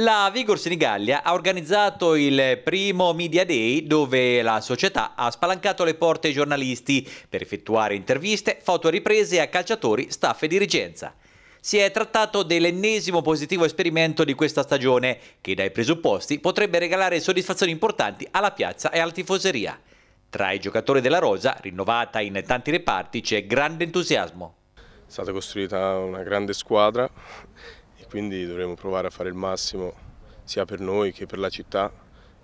La Vigor Senigallia ha organizzato il primo Media Day dove la società ha spalancato le porte ai giornalisti per effettuare interviste, foto e riprese a calciatori, staff e dirigenza. Si è trattato dell'ennesimo positivo esperimento di questa stagione che dai presupposti potrebbe regalare soddisfazioni importanti alla piazza e alla tifoseria. Tra i giocatori della Rosa, rinnovata in tanti reparti, c'è grande entusiasmo. È stata costruita una grande squadra quindi dovremo provare a fare il massimo sia per noi che per la città,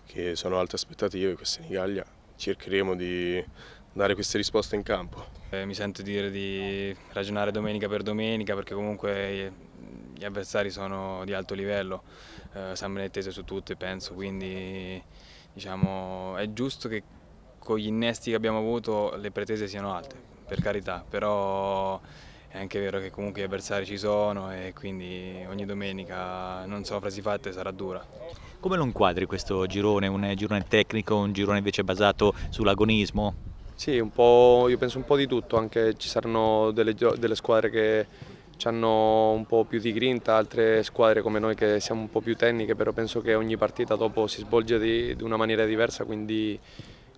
che sono alte aspettative, queste in Nigallia. Cercheremo di dare queste risposte in campo. Eh, mi sento dire di ragionare domenica per domenica perché comunque eh, gli avversari sono di alto livello, eh, sempre tese su tutte penso, quindi diciamo, è giusto che con gli innesti che abbiamo avuto le pretese siano alte, per carità, però è anche vero che comunque gli avversari ci sono e quindi ogni domenica, non so, frasi fatte sarà dura. Come lo inquadri questo girone? Un girone tecnico, un girone invece basato sull'agonismo? Sì, un po', io penso un po' di tutto, anche ci saranno delle, delle squadre che hanno un po' più di grinta, altre squadre come noi che siamo un po' più tecniche, però penso che ogni partita dopo si svolge di, di una maniera diversa, quindi,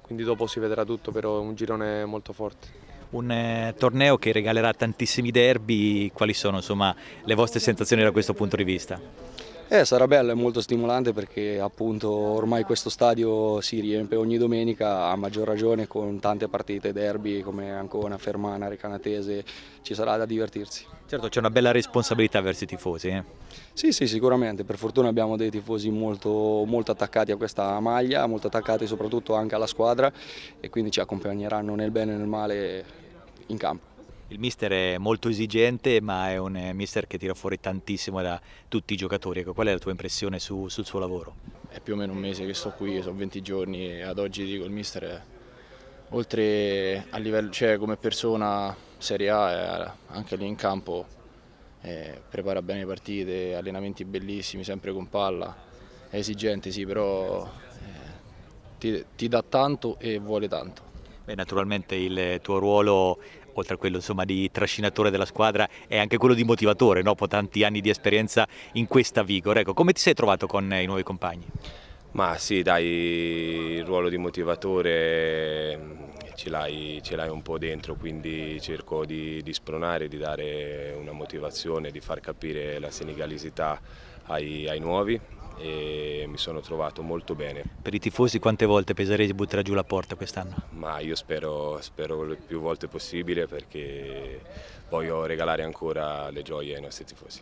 quindi dopo si vedrà tutto, però è un girone molto forte un eh, torneo che regalerà tantissimi derby, quali sono insomma, le vostre sensazioni da questo punto di vista? Eh, sarà bello, è molto stimolante perché appunto ormai questo stadio si riempie ogni domenica, a maggior ragione con tante partite derby come Ancona, Fermana, Recanatese, ci sarà da divertirsi. Certo, c'è una bella responsabilità verso i tifosi. Eh? Sì, sì, sicuramente, per fortuna abbiamo dei tifosi molto, molto attaccati a questa maglia, molto attaccati soprattutto anche alla squadra e quindi ci accompagneranno nel bene e nel male in campo. Il mister è molto esigente, ma è un mister che tira fuori tantissimo da tutti i giocatori. Ecco, qual è la tua impressione su, sul suo lavoro? È più o meno un mese che sto qui, sono 20 giorni e ad oggi dico il mister è, oltre a livello, cioè come persona Serie A, anche lì in campo eh, prepara bene le partite, allenamenti bellissimi, sempre con palla, è esigente sì, però eh, ti, ti dà tanto e vuole tanto. Beh, naturalmente il tuo ruolo, oltre a quello insomma, di trascinatore della squadra, è anche quello di motivatore, dopo tanti anni di esperienza in questa Vigor. Ecco, come ti sei trovato con i nuovi compagni? Ma sì, dai, il ruolo di motivatore mm, ce l'hai, un po' dentro, quindi cerco di, di, spronare, di dare una motivazione, di far capire la senegalesità ai, ai nuovi e mi sono trovato molto bene. Per i tifosi quante volte di buttare giù la porta quest'anno? Ma io spero, spero le più volte possibile perché voglio regalare ancora le gioie ai nostri tifosi.